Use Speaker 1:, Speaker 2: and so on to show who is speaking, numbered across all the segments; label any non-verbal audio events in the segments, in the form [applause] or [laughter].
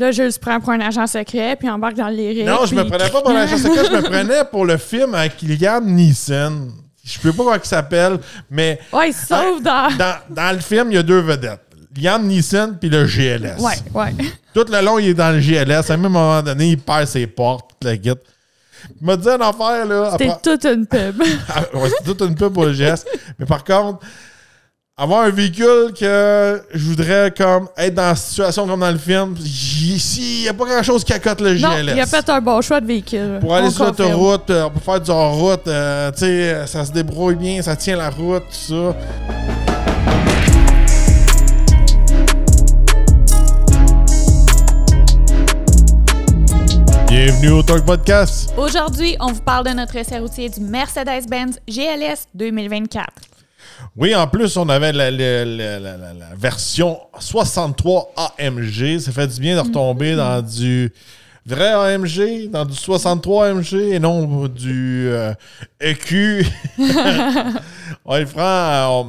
Speaker 1: Là, je se prends pour un agent secret, puis embarque dans les rires. Non, je me prenais
Speaker 2: pas pour un agent [laughs] secret, je me prenais pour le film avec Liam Neeson. Je peux pas voir qu'il s'appelle, mais.
Speaker 1: Ouais, sauf dans...
Speaker 2: dans. Dans le film, il y a deux vedettes. Liam Neeson puis le GLS. Ouais, ouais. Tout le long, il est dans le GLS. À un moment donné, il perd ses portes, la guide. Il m'a dit une affaire, là. C'était toute une pub. [laughs] Ah, ouais, c'était toute une pub pour le GLS. mais par contre, avoir un véhicule que je voudrais comme être dans la situation comme dans le film. Ici, il n'y a pas grand chose qui accote le GLS. Non, il a
Speaker 1: fait un bon choix de véhicule. Pour aller sur l'autoroute,
Speaker 2: euh, on peut faire du hors-route. Euh, euh, ça se débrouille bien, ça tient la route, tout ça. Bienvenue au Talk Podcast.
Speaker 1: Aujourd'hui, on vous parle de notre essai routier du Mercedes-Benz GLS 2024.
Speaker 2: Oui, en plus, on avait la, version 63 AMG. Ça fait du bien de retomber mhm. dans du vrai AMG, dans du 63 AMG et non du EQ. Euh, e [laughs]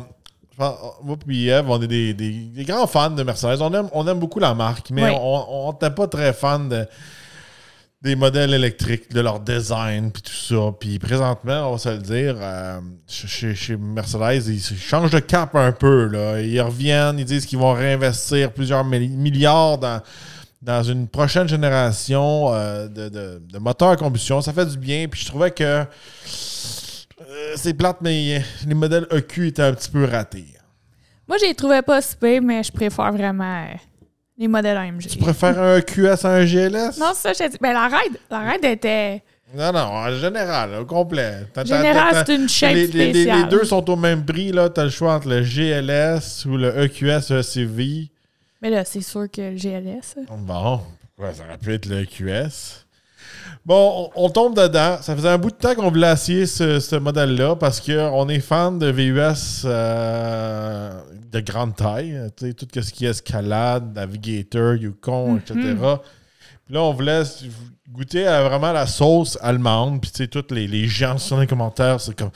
Speaker 2: euh, moi on est des, grands fans de Mercedes. On aime, on aime beaucoup la marque, mais on n'était pas très fan de des modèles électriques, de leur design, puis tout ça. Puis présentement, on va se le dire, euh, chez, chez, Mercedes, ils changent de cap un peu. Là. Ils reviennent, ils disent qu'ils vont réinvestir plusieurs milliards dans, une prochaine génération euh, de, moteurs à combustion. Ça fait du bien. Puis je trouvais que euh, c'est plate, mais les modèles EQ étaient un petit peu ratés.
Speaker 1: Moi, je les trouvais pas super, mais je préfère vraiment les modèles AMG. Tu préfères un
Speaker 2: QS à un GLS?
Speaker 1: Non, ça, je dit. Mais ben, la Raid la raid était.
Speaker 2: Non, non, en général, au complet. En général, c'est une chaîne spéciale. les, deux sont au même prix, là. T'as le choix entre le GLS ou le EQS ECV. E
Speaker 1: Mais là, c'est sûr que le GLS. Hein.
Speaker 2: Bon, pourquoi ça aurait pu être le EQS? Bon, on, tombe dedans. Ça faisait un bout de temps qu'on voulait essayer ce, modèle-là parce qu'on est fan de VUS euh, de grande taille, euh, tout ce qui est escalade, navigator, Yukon, mhm. etc. là, on vous laisse goûter à vraiment la sauce allemande. Puis, tu sais, tous les, gens sur les commentaires, c'est comme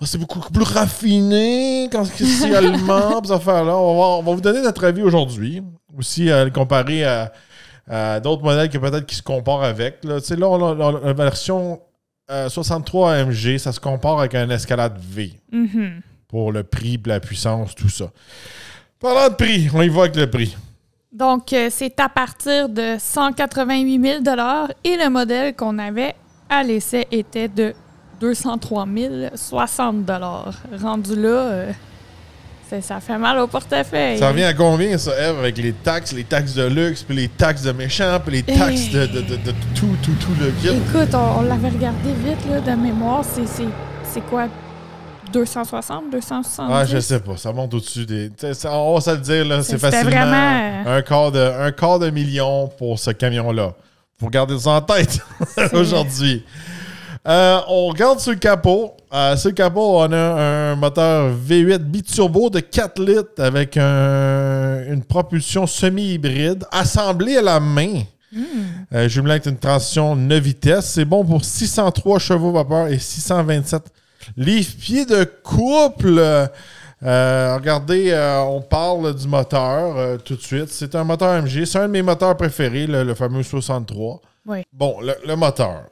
Speaker 2: ah, c'est beaucoup plus raffiné quand c'est [laughs] allemand, On va, vous donner notre avis aujourd'hui. Aussi, euh, comparé à, d'autres modèles qui peut-être qui se comparent avec. Là, là, la version 63 euh, AMG, ça se compare avec un escalade V. Mhm pour le prix, la puissance, tout ça. Parlant de prix, on y va avec le prix.
Speaker 1: Donc, euh, c'est à partir de 188 000 et le modèle qu'on avait à l'essai était de 203 060 Rendu là, euh, ça fait mal au portefeuille. Ça revient à
Speaker 2: combien, ça, avec les taxes, les taxes de luxe, puis les taxes de méchants, puis les eh. taxes de, tout, tout, tout le kit? Écoute,
Speaker 1: on, l'avait regardé vite, là, de mémoire. C'est quoi? 260, 260. Ah, je sais
Speaker 2: pas. Ça monte au-dessus des. on va se le dire, c'est facilement un, quart de, un de million pour ce camion-là. Faut garder ça en tête [laughs] aujourd'hui. Euh, on regarde sur le capot. Euh, sur le capot, on a un moteur V8 biturbo de 4 litres avec une propulsion semi-hybride assemblée à la main. Mmh. Euh, avec une transition 9 vitesses. C'est bon pour 603 chevaux vapeur et 627 les pieds de couple. Euh, regardez, euh, on parle du moteur euh, tout de suite. C'est un moteur MG. C'est un de mes moteurs préférés, le, fameux 63. Bon, le, moteur.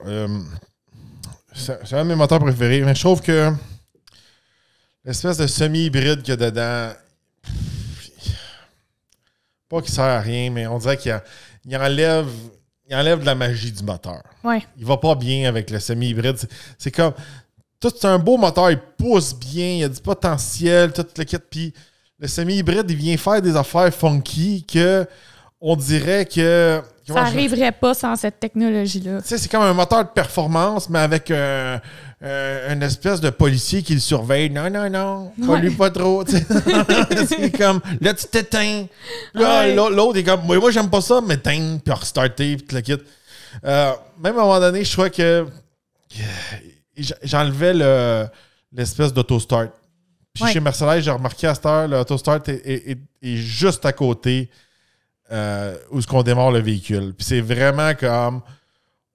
Speaker 2: c'est un de mes moteurs préférés. Mais je trouve que l'espèce de semi-hybride qu'il y a dedans, pas qu'il sert à rien, mais on dirait qu'il enlève enlève de la magie du moteur. Il va pas bien avec le semi-hybride. C'est comme c'est un beau moteur, il pousse bien, il y a du potentiel, tout le kit. Puis le semi-hybride, il vient faire des affaires funky que on dirait que. Ça n'arriverait
Speaker 1: pas sans cette technologie-là. Tu sais,
Speaker 2: c'est comme un moteur de performance, mais avec un, euh, euh, une espèce de policier qui le surveille. Non, non, non, pas lui, pas trop. [laughs] c'est comme, là, tu t'éteins. Là, l'autre est comme, moi, j'aime pas ça, mais t'éteins, puis restarter, puis le kit. Euh, même à un moment donné, je crois que j'enlevais l'espèce d'auto-start. Puis chez Mercedes, j'ai remarqué à cette heure, l'auto-start est, juste à côté euh, où ce qu'on démarre le véhicule. Puis c'est vraiment comme.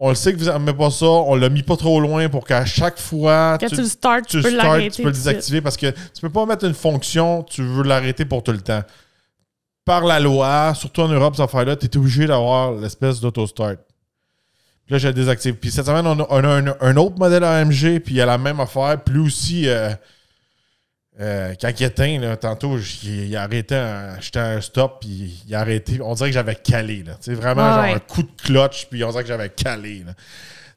Speaker 2: On le sait que vous mettez pas ça, on l'a mis pas trop loin pour qu'à chaque fois Quand tu, le tu, peux, start, tu peux le désactiver parce que tu peux pas mettre une fonction, tu veux l'arrêter pour tout le temps. Par la loi, surtout en Europe, cette affaire-là, tu es obligé d'avoir l'espèce d'auto-start là, je le désactive. Puis cette semaine, on a, un, autre modèle AMG, puis il y a la même affaire, plus aussi. Euh, euh quand là, tantôt, il arrêté, j'étais un stop, puis il a arrêté. On dirait que j'avais calé. Là. vraiment, genre un coup de clutch, puis on dirait que j'avais calé.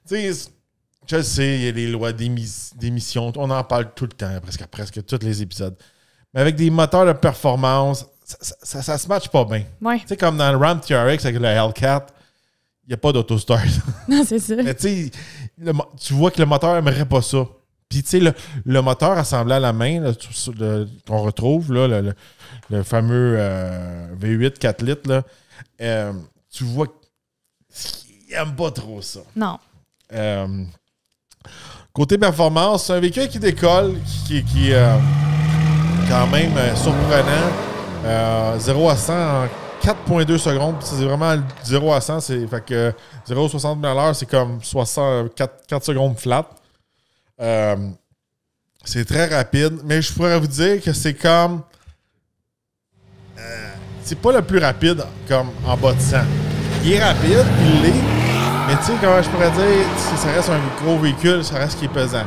Speaker 2: Tu sais je sais, il y a les lois d'émission, on en parle tout le temps, presque presque tous les épisodes. Mais avec des moteurs de performance, ça, ça, se matche pas bien. Ouais. Tu comme dans le Ram TRX avec le Hellcat, n'y a pas d'autostart. [laughs] Non, c'est ça. Mais tu tu vois que le moteur aimerait pas ça. Puis, tu sais, le, moteur assemblé à la main, qu'on retrouve, là, le, fameux euh, V8 4 litres, là, euh, tu vois qu'il n'aime pas trop ça. Non. Euh, côté performance, c'est un véhicule qui décolle, qui est quand même surprenant. 0 à 100 en 4,2 secondes. C'est vraiment 0 à 100. C'est, fait que 0 à 60 à l'heure, c'est comme 64 4, secondes flat. Euh, c'est très rapide. Mais je pourrais vous dire que c'est comme. Euh, c'est pas le plus rapide comme en bas de 100. Il est rapide, il l'est. Mais tu sais, comment je pourrais dire, ça reste un gros véhicule, ça reste qui est pesant.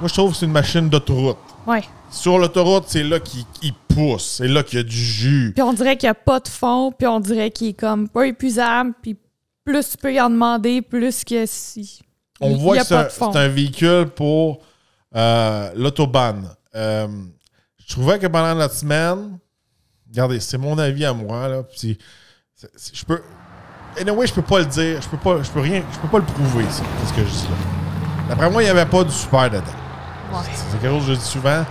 Speaker 2: Moi, je trouve que c'est une machine d'autoroute. Ouais. Sur l'autoroute, c'est là qu'il pousse, c'est là qu'il y a du jus.
Speaker 1: Puis on dirait qu'il n'y a pas de fond, puis on dirait qu'il est comme pas épuisable, puis plus tu peux y en demander, plus que si. On voit que c'est un,
Speaker 2: véhicule pour euh, l'autobahn. Euh, je trouvais que pendant la semaine, regardez, c'est mon avis à moi, là, puis je peux. je peux pas le dire, je peux pas, je peux rien, je peux pas le prouver, c'est ce que je dis là. D'après moi, il n'y avait pas du super dedans. C'est quelque chose que je dis souvent.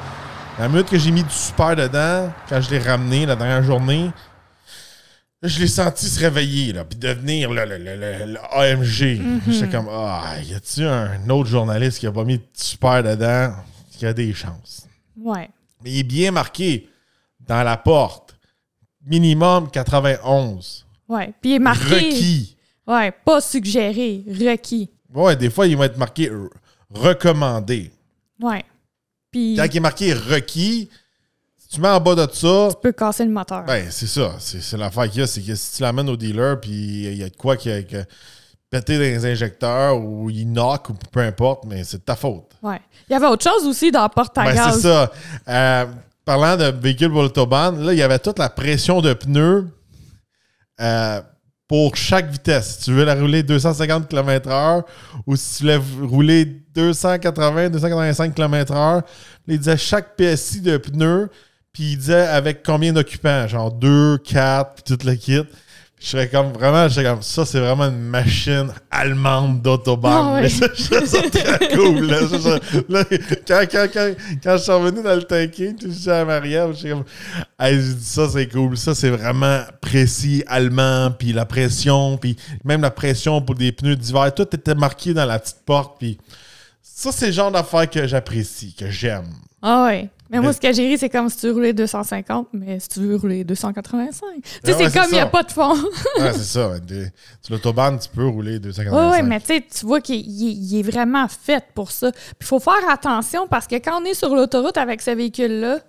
Speaker 2: La minute que j'ai mis du super dedans, quand je l'ai ramené la dernière journée, je l'ai senti se réveiller, là, puis devenir le, AMG. Mhm. J'étais comme, ah, y a t il un autre journaliste qui a pas mis du super dedans, qui a des chances? Ouais. Mais il est bien marqué dans la porte. Minimum 91.
Speaker 1: Ouais. Puis il est marqué. Requis. Ouais, pas suggéré, requis.
Speaker 2: Ouais, des fois, il va être marqué euh, recommandé.
Speaker 1: Ouais. Puis Quand il
Speaker 2: est marqué requis, si tu mets en bas de ça.
Speaker 1: Tu peux casser le moteur.
Speaker 2: Ben, c'est ça. C'est l'affaire qu'il y a, c'est que si tu l'amènes au dealer, puis il y a de quoi qui péter des injecteurs ou il knock ou peu importe, mais c'est de ta faute.
Speaker 1: Ouais. Il y avait autre chose aussi dans la porte à ben, C'est
Speaker 2: ça. Euh, parlant de véhicule pour l'autobahn, là, il y avait toute la pression de pneus. Euh, pour chaque vitesse. Si tu veux la rouler 250 km/h ou si tu voulais rouler 280, 285 km/h, il disait chaque PSI de pneu, puis il disait avec combien d'occupants, genre 2, 4, puis toute la kit je serais comme vraiment, je serais comme ça, c'est vraiment une machine allemande d'autobahn. Ah oh, je ça très cool. quand, quand, quand, quand, je suis revenu dans le tanking, je disais à Maria, je suis comme, ça, c'est cool. Ça, c'est vraiment précis, allemand, puis la pression, puis même la pression pour des pneus d'hiver, tout était marqué dans la petite porte. Puis ça, c'est le genre d'affaires que j'apprécie, que j'aime.
Speaker 1: Ah ouais. oui. Mais, moi, ce que j'ai ri, c'est comme si tu roulais 250, mais si tu veux rouler 285. Tu sais, c'est comme il n'y a pas de fond. [laughs] c'est
Speaker 2: ça. Sur l'autobahn, tu peux rouler 285. Oui, ouais, mais
Speaker 1: tu vois qu'il est vraiment fait pour ça. Puis il faut faire attention parce que quand on est sur l'autoroute avec ce véhicule-là,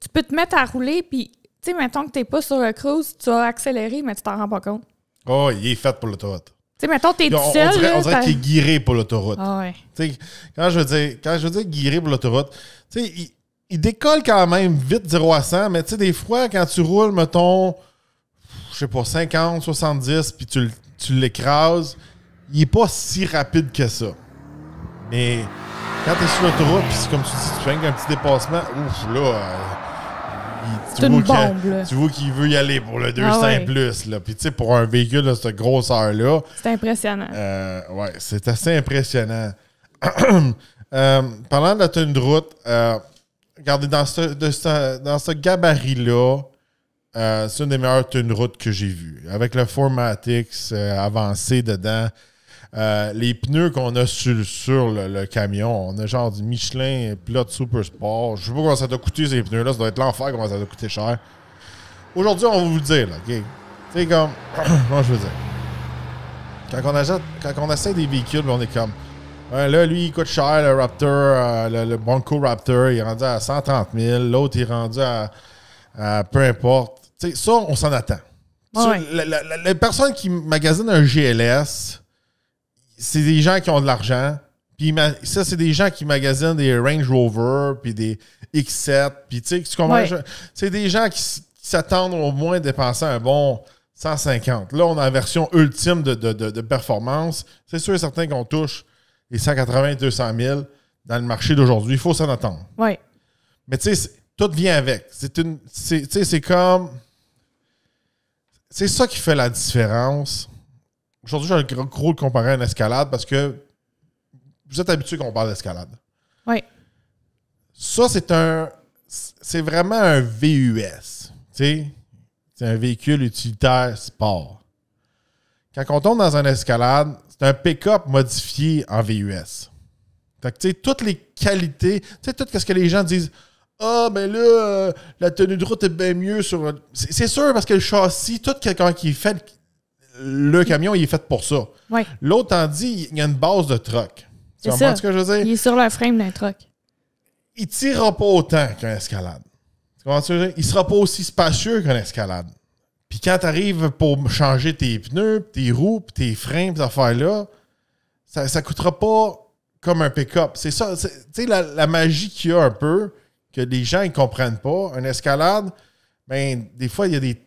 Speaker 1: tu peux te mettre à rouler, puis tu sais, mettons que tu n'es pas sur le cruise, tu vas accélérer, mais tu t'en rends pas compte.
Speaker 2: Oh, il est fait pour l'autoroute.
Speaker 1: Tu sais, maintenant t'es tout seul. On dirait, qu'il est
Speaker 2: guiré pour l'autoroute. Ah, quand je veux dire, quand je veux dire guiré pour l'autoroute, tu sais, il décolle quand même vite 0 à 100, mais tu sais, des fois, quand tu roules, mettons, je sais pas, 50, 70, puis tu, tu l'écrases, il est pas si rapide que ça. Mais quand tu es sur l'autoroute, puis comme tu dis, tu fais un petit dépassement, ouf, là, euh, il, tu, vois tu, vois qu'il veut y aller pour le 200 ah plus. Là. Puis tu sais, pour un véhicule de cette grosseur-là.
Speaker 1: C'est impressionnant.
Speaker 2: Euh, ouais, c'est assez impressionnant. [clears throat] euh, parlant de la tenue de route, euh, regardez, dans ce, dans ce gabarit-là, euh, c'est une des meilleures tunes routes que j'ai vues. Avec le Formatix euh, avancé dedans, euh, les pneus qu'on a sur, le, camion, on a genre du Michelin Pilot Super Sport. Je sais pas comment ça doit coûté, ces pneus-là, ça doit être l'enfer comment ça doit coûter cher. Aujourd'hui, on va vous le dire, OK? C'est comme. [clears throat] comment je veux dire? Quand on, achète, quand on achète des véhicules, on est comme là, lui, il coûte cher, le Raptor, euh, le, Bronco Raptor, il est rendu à 130 000. L'autre, il est rendu à, peu importe. ça, on s'en attend. les personnes qui magasinent un GLS, c'est des gens qui ont de l'argent. Puis ça, c'est des gens qui magasinent des Range Rover, puis des X7, puis tu sais, C'est des gens qui, s'attendent au moins à dépenser un bon 150. Là, on a la version ultime de, de performance. C'est sûr et certain qu'on touche et 180 200 000 dans le marché d'aujourd'hui. Il faut s'en attendre. Oui. Mais tu sais, tout vient avec. C'est une. C'est comme. C'est ça qui fait la différence. Aujourd'hui, j'ai un gros le comparer à une escalade parce que vous êtes habitué qu'on parle d'escalade. Oui. Ça, c'est un. C'est vraiment un VUS. Tu sais, c'est un véhicule utilitaire sport quand on tombe dans un escalade, c'est un pick-up modifié en VUS. Fait que, tu sais, toutes les qualités, tu sais, tout ce que les gens disent. Ah, oh, mais là, euh, la tenue de route est bien mieux sur. C'est sûr, parce que le châssis, tout quelqu'un qui est fait, le camion, il est fait pour ça. L'autre L'autre, dit, il y a une base de truck. Tu comprends ce que
Speaker 1: je veux dire? Il est sur le frame d'un truck.
Speaker 2: Il tirera pas autant qu'un escalade. Tu comprends veux dire? Il sera pas aussi spacieux qu'un escalade. Puis quand tu arrives pour changer tes pneus, tes roues, tes freins, tes affaires-là, ça ne coûtera pas comme un pick-up. C'est ça, tu sais, la, magie qu'il y a un peu, que les gens ne comprennent pas. un escalade, ben, des fois, il y, a des,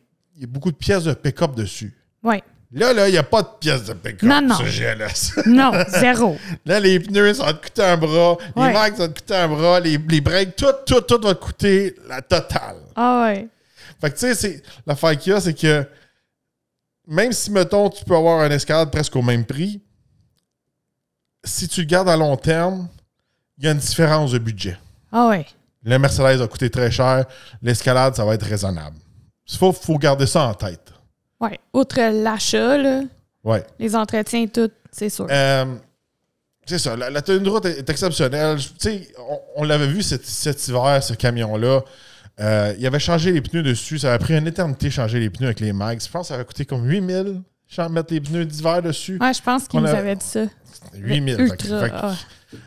Speaker 2: beaucoup de pièces de pick-up dessus. Oui. Là, là, il n'y a pas de pièces de pick-up non, non.
Speaker 1: [laughs] non, zéro.
Speaker 2: là, les pneus, ça va te coûter un bras. Les marques, ça va te coûter un bras. Les, les breaks, tout, tout, tout va te coûter la totale. Ah ouais. Fait que tu sais, l'affaire qu'il y a, c'est que même si, mettons, tu peux avoir un escalade presque au même prix, si tu le gardes à long terme, il y a une différence de budget. Ah oui. Le Mercedes a coûté très cher. L'escalade, ça va être raisonnable. Il faut, garder ça en tête.
Speaker 1: Oui. Outre l'achat, ouais. les entretiens, tout, c'est sûr.
Speaker 2: Euh, c'est ça. La, tenue de route est, exceptionnelle. on, on l'avait vu cet hiver, ce camion-là. Euh, il avait changé les pneus dessus. Ça avait pris une éternité changer les pneus avec les mags. Je pense que ça avait coûté comme 8000 mettre les pneus d'hiver dessus.
Speaker 1: Ouais, je pense qu'ils nous avaient dit ça.
Speaker 2: 8000. Ultra,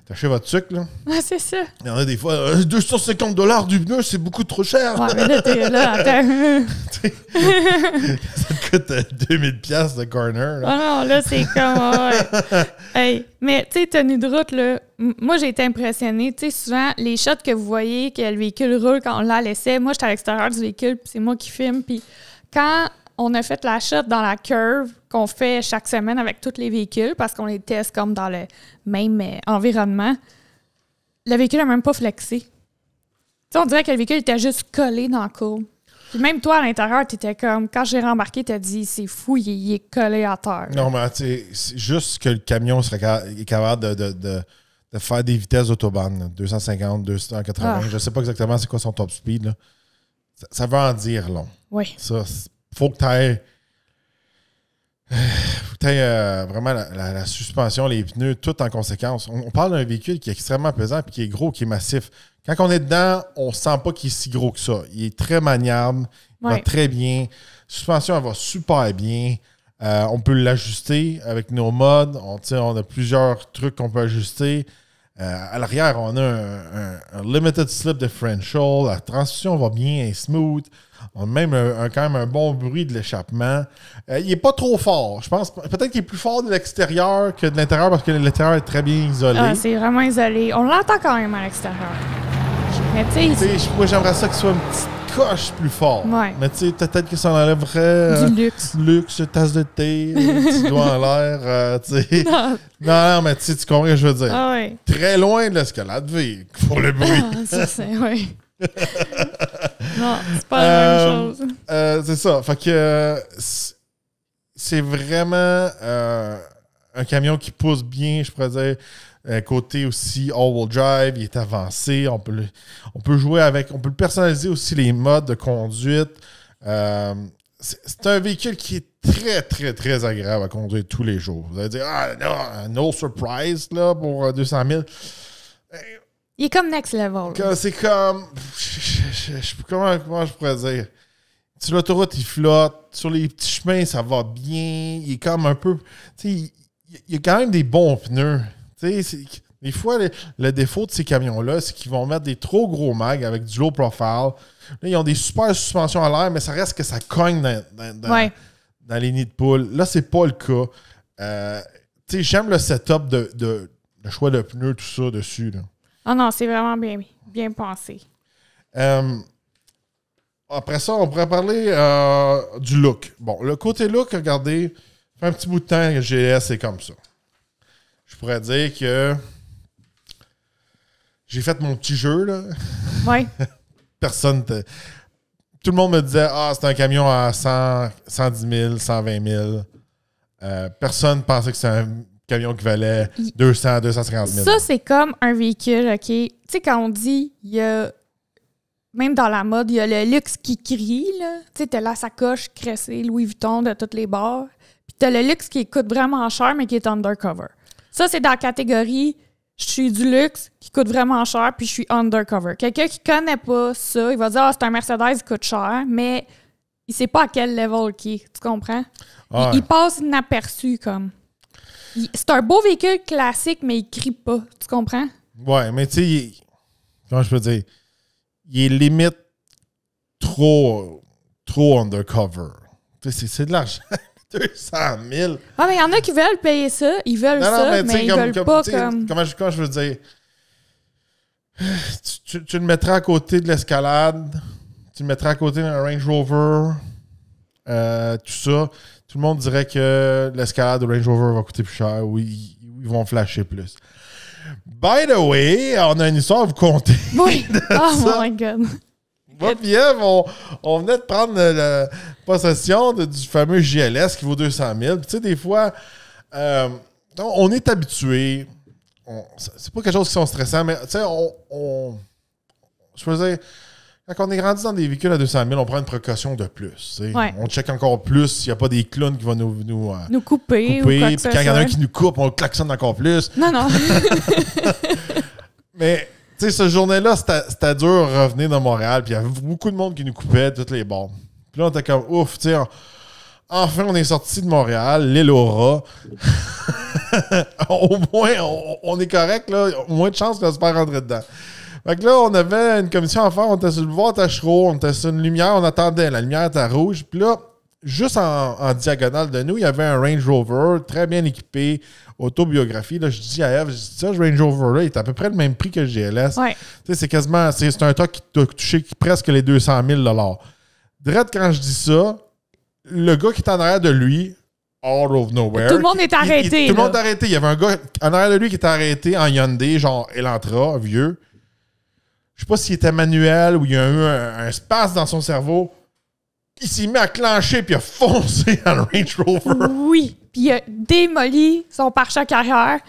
Speaker 2: T'achètes votre sucre, là. Ah c'est ça. Il y en a des fois, 250 euh, dollars du pneu, c'est beaucoup trop cher. Ouais, mais là, t'es là, attends.
Speaker 1: [laughs] ça
Speaker 2: coûte 2000 pièces de corner. Là. Ah
Speaker 1: non, là, c'est comme, hey, mais, tu sais, tenue de route, là, moi, j'ai été impressionnée. Tu sais, souvent, les shots que vous voyez, que le véhicule roule quand on l'a laissé, moi, j'étais à l'extérieur du véhicule, puis c'est moi qui filme, puis quand on a fait la chute dans la curve qu'on fait chaque semaine avec tous les véhicules parce qu'on les teste comme dans le même euh, environnement. Le véhicule n'a même pas flexé. on dirait que le véhicule était juste collé dans la courbe. Puis même toi, à l'intérieur, tu étais comme, quand j'ai rembarqué, tu as dit, c'est fou, il, est collé à terre. Non,
Speaker 2: mais c'est juste que le camion serait capable de, faire des vitesses d'autobahn, 250, 280. je Je sais pas exactement c'est quoi son top speed. Ça, ça, veut en dire long. Oui. Ça, faut que tu aies, euh, vraiment la, suspension, les pneus, tout en conséquence. On, parle d'un véhicule qui est extrêmement pesant et qui est gros, qui est massif. Quand on est dedans, on ne sent pas qu'il est si gros que ça. Il est très maniable, il va très bien. Suspension, elle va super bien. Euh, on peut l'ajuster avec nos modes. On, a plusieurs trucs qu'on peut ajuster. Euh, à l'arrière, on a un, limited slip differential. La transition va bien, et smooth. On a même un, quand même un bon bruit de l'échappement. Euh, il n'est pas trop fort. Je pense peut-être qu'il est plus fort de l'extérieur que de l'intérieur parce que l'intérieur est très bien isolé. Ah, c'est
Speaker 1: vraiment isolé. On l'entend quand même à l'extérieur. Mais tu sais. Moi,
Speaker 2: j'aimerais ça qu'il soit une petite coche plus fort. Mais tu sais, peut-être que ça enlèverait. Euh, du luxe. Luxe, tasse de thé, [laughs] petit doigt en l'air. Euh, tu sais. Non. non. mais tu tu comprends ce que je veux dire. Ah très loin de l'escalade, pour le bruit. Ah, ça, oui. [laughs] Non, c'est pas la même euh, chose. Euh, c'est ça. Fait que c'est vraiment euh, un camion qui pousse bien, je pourrais dire côté aussi all-wheel drive, il est avancé, on peut, on peut jouer avec, on peut personnaliser aussi les modes de conduite. c'est un véhicule qui est très, très, très agréable à conduire tous les jours. Vous allez dire, ah, no, no surprise là, pour 200 000.
Speaker 1: Il est comme next level. C'est
Speaker 2: comme. Je, comment, je pourrais dire? Sur l'autoroute, il flotte. Sur les petits chemins, ça va bien. Il est comme un peu. Tu il, y a quand même des bons pneus. Tu sais, des fois, le, défaut de ces camions-là, c'est qu'ils vont mettre des trop gros mags avec du low profile. Là, ils ont des super suspensions à l'air, mais ça reste que ça cogne dans, les nids de poule. Là, c'est pas le cas. Euh, tu sais, j'aime le setup de, de, le choix de pneus, tout ça dessus. Là.
Speaker 1: Ah non, c'est vraiment bien, pensé.
Speaker 2: Euh, après ça, on pourrait parler euh, du look. Bon, le côté look, regardez, fait un petit bout de temps que GS est comme ça. Je pourrais dire que j'ai fait mon petit jeu, là. Oui. [laughs] Personne. Tout le monde me disait Ah, c'est un camion à 100, 110 000, 120 000. Euh, personne pensait que c'est un camion qui valait 200, 250 000. Ça,
Speaker 1: c'est comme un véhicule, OK? Tu sais, quand on dit, il y a. Même dans la mode, il y a le luxe qui crie, là. Tu sais, t'as la sacoche cressée Louis Vuitton de toutes les bords. Puis t'as le luxe qui coûte vraiment cher, mais qui est undercover. Ça, c'est dans la catégorie je suis du luxe qui coûte vraiment cher, puis je suis undercover. Quelqu'un qui connaît pas ça, il va dire Ah, c'est un Mercedes, il coûte cher, mais il sait pas à quel level qui est. Tu comprends? Il, il, passe inaperçu comme. C'est un beau véhicule classique, mais il crie pas. Tu comprends?
Speaker 2: Ouais, mais tu sais, comment je peux dire? Il est limite trop, trop undercover. C'est de l'argent. 200 [laughs] 000.
Speaker 1: Ah, mais il y en a qui veulent payer ça. Ils veulent ça, mais, ils comme, veulent pas comme...
Speaker 2: Comment je, veux dire? Tu, tu, le mettras à côté de l'escalade. Tu le mettras à côté d'un Range Rover. Euh, tout ça. Tout le monde dirait que l'escalade de Range Rover va coûter plus cher ou ils, vont flasher plus. By the way, on a une histoire à vous conter.
Speaker 1: [laughs] Oui. oh my God.
Speaker 2: Moi et on, venait de prendre euh, la possession du fameux JLS qui vaut 200 000. tu sais, des fois, euh, on est habitué. C'est pas quelque chose qui est stressant, mais tu sais, on, on, Je quand on est grandi dans des véhicules à 200 000, on prend une précaution de plus. On check encore plus s'il n'y a pas des clowns qui vont nous, nous, euh,
Speaker 1: couper. quand il y en a un qui
Speaker 2: nous coupe, on le klaxonne encore plus. Non, non. [laughs] Mais, tu sais, ce journée-là, c'était dur de revenir dans Montréal. Puis il y avait beaucoup de monde qui nous coupait, toutes les bombes. Puis là, on était comme ouf, Enfin, on est sorti de Montréal, l'île aura. [laughs] Au moins, on, est correct, là. Au moins de chance qu'on se pas rentrer dedans. Fait que là, on avait une commission à faire, on était sur le voir Tachereau, on était sur une lumière, on attendait, la lumière était rouge. Puis là, juste en, diagonale de nous, il y avait un Range Rover très bien équipé, autobiographie. Là, je dis à Eve, je dis ça, ce Range Rover-là, il est à peu près le même prix que le GLS. Ouais. C'est quasiment, c'est un toc qui t'a touché presque les 200 000 Direct, quand je dis ça, le gars qui est en arrière de lui, out of nowhere. Tout le monde est arrêté. tout le monde est arrêté. Il y avait un gars en arrière de lui qui était arrêté en Hyundai, genre Elantra, vieux je sais pas s'il était manuel ou il y a eu un, espace dans son cerveau. Il s'est mis à clencher puis il a foncé dans [laughs] le Range Rover. Oui,
Speaker 1: puis il a démoli son pare carrière. arrière.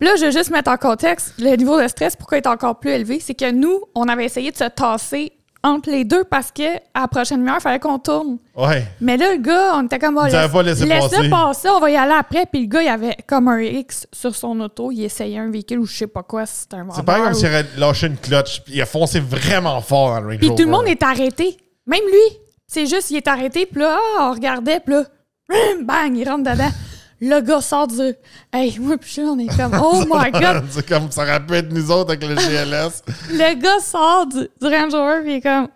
Speaker 1: là, je vais juste mettre en contexte le niveau de stress, pourquoi il est encore plus élevé. C'est que nous, on avait essayé de se tasser entre les deux parce que à la prochaine heure, il fallait qu'on tourne. Ouais. Mais là, le gars, on était comme, on laisse, pas laissé passer. on va y aller après. Puis le gars, il avait comme un X sur son auto. Il essayait un véhicule ou je sais pas quoi, si c'était un C'est pas comme s'il avait
Speaker 2: lâché une clutch. Puis il a foncé vraiment fort dans le Puis tout le monde
Speaker 1: est arrêté. Même lui. C'est juste, il est arrêté. Puis là, ah, on regardait. Puis là, [clears throat] bang, il rentre dedans le gars sort du. Hey, moi, puis on est comme, oh [laughs] my god!
Speaker 2: C'est comme ça rappelle pu être nous autres avec le GLS.
Speaker 1: [laughs] le gars sort du, Range Rover, puis il est comme.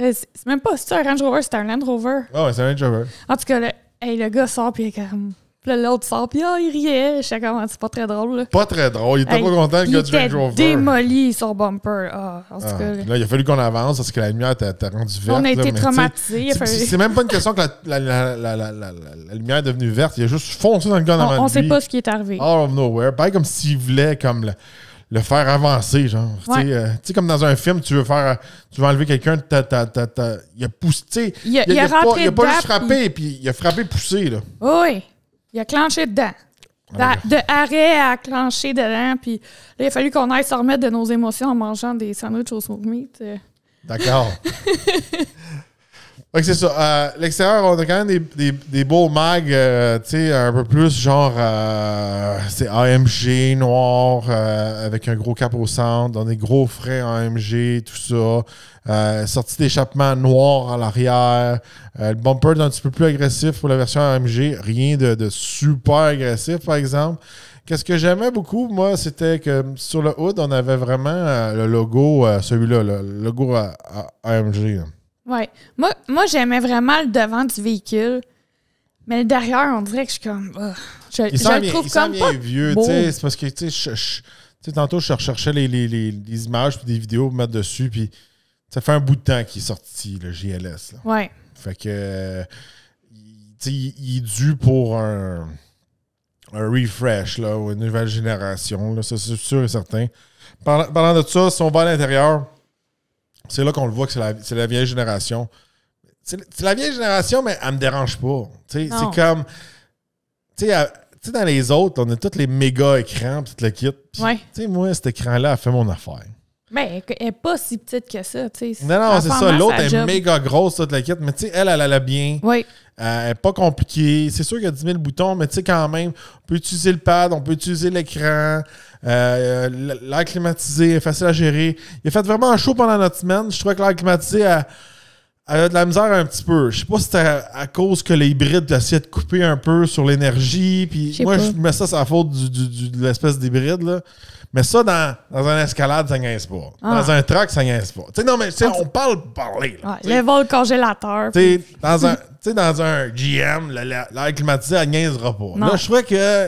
Speaker 1: Euh, c'est même pas si un Range Rover, c'est un Land Rover.
Speaker 2: oh, c'est un Range Rover.
Speaker 1: En tout cas, le, hey, le gars sort, puis il est comme l'autre sort, puis ah, il riait. Je ah, c'est pas très drôle. Pas très drôle. Il était pas content, que tu Range Rover. démoli son bumper. Ah, là,
Speaker 2: il a fallu qu'on avance parce que la lumière t'a rendu verte. On a été traumatisés. C'est même pas une question que la, la, la, la, lumière est devenue verte. Il a juste foncé dans le gars On sait pas ce qui est arrivé. Out of nowhere. pas comme s'il voulait comme le faire avancer, genre. Euh, tu sais, comme dans un film, tu veux faire, tu enlever quelqu'un, il a poussé, il a, a, il a, pas, il a pas juste frappé, puis il a frappé poussé, là.
Speaker 1: Oui. Il a clenché dedans. Ah, de, arrêt à clencher dedans. Puis il a fallu qu'on aille se remettre de nos émotions en mangeant des sandwichs au meat. Euh.
Speaker 2: D'accord. [laughs] Fait c'est ça. Euh, l'extérieur, on a quand même des, beaux mags, euh, tu sais, un peu plus genre, euh, c'est AMG noir avec un gros cap au centre, dans des gros freins AMG, tout ça. sortie d'échappement noir à l'arrière. le bumper d'un petit peu plus agressif pour la version AMG. Rien de, super agressif, par exemple. Qu'est-ce que j'aimais beaucoup, moi, c'était que sur le hood, on avait vraiment le logo, celui-là, le logo AMG.
Speaker 1: Oui. Moi, moi j'aimais vraiment le devant du véhicule. Mais le derrière, on dirait que je suis comme. Oh, je, il je le il comme. c'est
Speaker 2: parce que, tu sais, tantôt, je recherchais les, les, les, images puis des vidéos pour mettre dessus. Puis ça fait un bout de temps qu'il est sorti, le GLS. Là. Fait que. Tu il est dû pour un, un refresh, là, ou une nouvelle génération. Là, ça, c'est sûr et certain. Parlant, parlant de ça, si on va à l'intérieur, c'est là qu'on le voit que c'est la, vieille génération. C'est la vieille génération, mais elle me dérange pas. C'est comme. Tu sais, dans les autres, on a tous les méga écrans, tout le kit. tu moi, cet écran-là a fait mon affaire.
Speaker 1: Mais ben, elle n'est pas si petite que ça, tu sais. Non, non, c'est ça. L'autre est méga
Speaker 2: grosse, toute la quête. Mais tu sais, elle, elle, a l'air bien. Oui. Euh, elle n'est pas compliquée. C'est sûr qu'il y a 10 000 boutons, mais tu sais, quand même, on peut utiliser le pad, on peut utiliser l'écran. Euh, l'air climatisé est facile à gérer. Il a fait vraiment chaud pendant notre semaine. Je trouvais que l'air climatisé, a elle a de la misère un petit peu. Je sais pas si c'était à, cause que les hybrides essayé de couper un peu sur l'énergie. Puis moi, je mets ça à faute de l'espèce d'hybride. Là. Mais ça, dans, un escalade, ça gagne pas. Ah. Dans un truck, ça gagne pas. sais, non, mais ah, on parle parler. le vol
Speaker 1: congélateur. Tu
Speaker 2: dans, un, [laughs] dans un GM, l'air climatisé, elle niaisera pas. Non. Là, je trouvais que.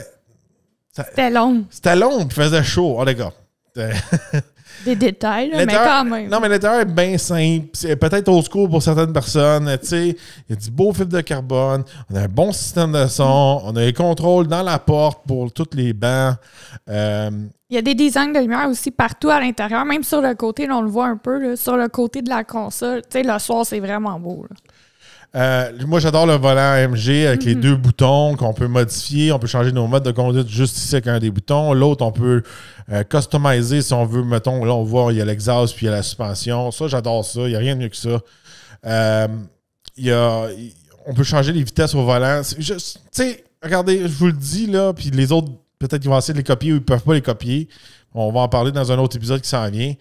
Speaker 1: c'était long.
Speaker 2: C'était long, puis faisait chaud. Oh, les gars. [laughs]
Speaker 1: Des détails, mais quand même. Non,
Speaker 2: mais l'intérieur est bien simple. C'est peut-être au secours pour certaines personnes. Tu sais, il y a du beau fil de carbone. On a un bon système de son. On a les contrôles dans la porte pour tous les bancs. Euh,
Speaker 1: il y a des designs de lumière aussi partout à l'intérieur, même sur le côté, on le voit un peu, sur le côté de la console. Tu sais, le soir, c'est vraiment beau.
Speaker 2: Euh, moi, j'adore le volant MG avec les mhm. deux boutons qu'on peut modifier. On peut changer nos modes de conduite juste ici avec un des boutons. L'autre, on peut euh, customiser si on veut. Mettons, là, on voit, il y a l'exhaust puis il y a la suspension. Ça, j'adore ça. Il n'y a rien de mieux que ça. Euh, il y a, on peut changer les vitesses au volant. Tu sais, regardez, je vous le dis, là, puis les autres, peut-être qu'ils vont essayer de les copier ou ils ne peuvent pas les copier. On va en parler dans un autre épisode qui s'en vient.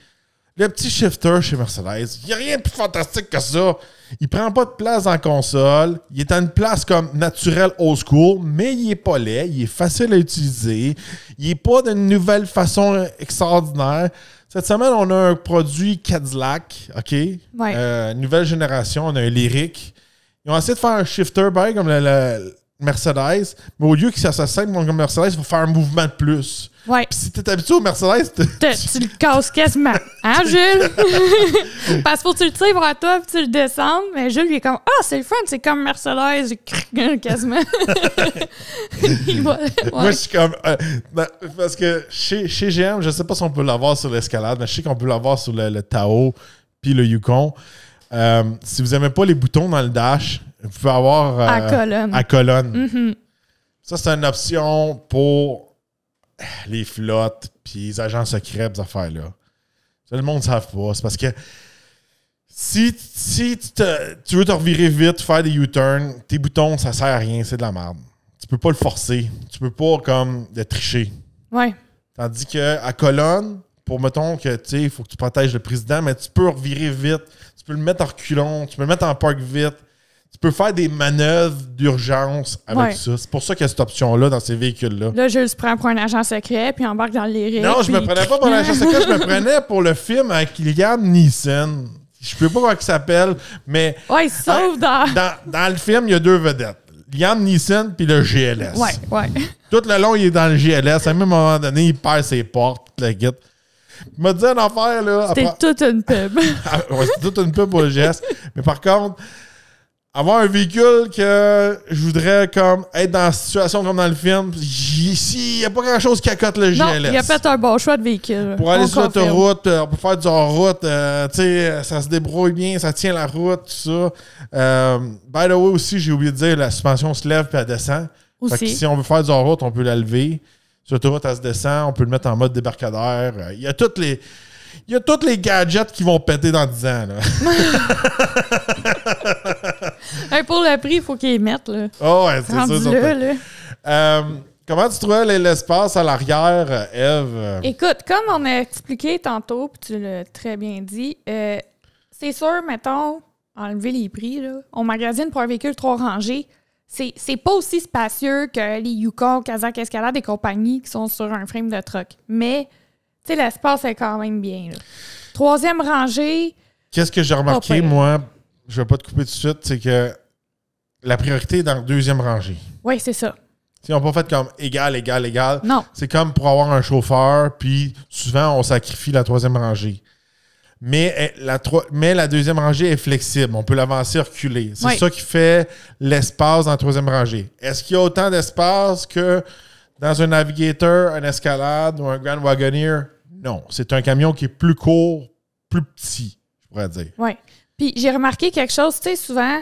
Speaker 2: Le petit shifter chez Mercedes, il n'y a rien de plus fantastique que ça. Il prend pas de place dans la console. Il est à une place comme naturelle old school, mais il est pas laid. Il est facile à utiliser. Il n'est pas d'une nouvelle façon extraordinaire. Cette semaine, on a un produit Cadillac, OK? Euh, nouvelle génération. On a un Lyric. Ils ont essayé de faire un shifter comme le, Mercedes, mais au lieu que ça mon comme Mercedes, il faut faire un mouvement de plus.
Speaker 1: Ouais. Puis si t'es habitué au Mercedes, [laughs] tu le casses quasiment. Hein, [laughs] Jules? [laughs] Parce qu'il faut que tu le tires à toi, puis tu le descends. Mais Jules, il est comme Ah, c'est le fun, c'est comme Mercedes, quasiment.
Speaker 2: Moi, je suis comme. Euh, ben, parce que chez, chez GM, je sais pas si on peut l'avoir sur l'escalade, mais je sais qu'on peut l'avoir sur le, Tao, puis le Yukon. Euh, si vous n'aimez pas les boutons dans le dash, vous pouvez avoir. Euh, à colonne. Mm-hmm. Ça, c'est une option pour les flottes puis les agents secrets, ces affaires-là. Tout le monde ne savent pas. C'est parce que si, si tu, veux te revirer vite, faire des U-turns, tes boutons, ça sert à rien, c'est de la merde. Tu peux pas le forcer. Tu peux pas, comme, le tricher. Ouais. Tandis que à colonne, pour mettons que tu sais, faut que tu protèges le président, mais tu peux revirer vite, tu peux le mettre en reculon, tu peux le mettre en park vite tu peux faire des manœuvres d'urgence avec ça. C'est pour ça qu'il y a cette option-là dans ces véhicules-là.
Speaker 1: Là, je le prends pour un agent secret, puis embarque dans les rires. Non, je me prenais pas pour un agent secret, je
Speaker 2: me [laughs] prenais pour le film avec Liam Neeson. Je peux pas comment il s'appelle, mais... Ouais, ah, sauf dans... dans... dans... le film, il y a deux vedettes. Liam Neeson puis le GLS. Ouais, ouais. Tout le long, il est dans le GLS. À un moment donné, il perd ses portes, la guette. Il m'a dit une affaire, là... C'était toute une pub. c'était [laughs] ah, toute une pub pour le GS. mais par contre avoir un véhicule que je voudrais comme être dans la situation comme dans le film. Ici, il n'y a pas grand-chose qui accote le GLS. Non, il
Speaker 1: a fait un bon choix de véhicule. Pour aller sur l'autoroute,
Speaker 2: peut faire du hors-route, euh, tu sais, euh, ça se débrouille bien, ça tient la route, tout ça. Euh, by the way, aussi, j'ai oublié de dire, la suspension se lève puis elle descend. Aussi. si on veut faire du hors-route, on peut la lever. Sur l'autoroute, elle se descend, on peut le mettre en mode débarcadère. Euh, il y a toutes les. Il y a tous les gadgets qui vont péter dans 10 ans. Là.
Speaker 1: [laughs] pour le prix, il faut qu'ils mettent. Là.
Speaker 2: Oh, ouais, c'est sûr. Euh, comment tu trouves l'espace à l'arrière, Eve?
Speaker 1: Écoute, comme on a expliqué tantôt, puis tu l'as très bien dit, euh, c'est sûr, mettons, enlever les prix, on magasine pour un véhicule trois rangé. c'est pas aussi spacieux que les Yukon, Kazakh Escalade et compagnie qui sont sur un frame de truck. Mais tu sais, l'espace est quand même bien. Troisième rangée. Qu'est-ce que j'ai remarqué,
Speaker 2: moi, je vais pas te couper tout de suite, c'est que la priorité est dans la deuxième rangée.
Speaker 1: Oui, c'est ça. Si
Speaker 2: on pas fait comme égal, égal, égal. Non. C'est comme pour avoir un chauffeur, puis souvent, on sacrifie la troisième rangée. Mais eh, la, mais la deuxième rangée est flexible. On peut l'avancer, reculer. C'est ça qui fait l'espace dans la troisième rangée. Est-ce qu'il y a autant d'espace que dans un navigateur, un escalade ou un Grand Wagoneer, non. C'est un camion qui est plus court, plus petit, je pourrais dire.
Speaker 1: Oui. Puis j'ai remarqué quelque chose, tu sais, souvent,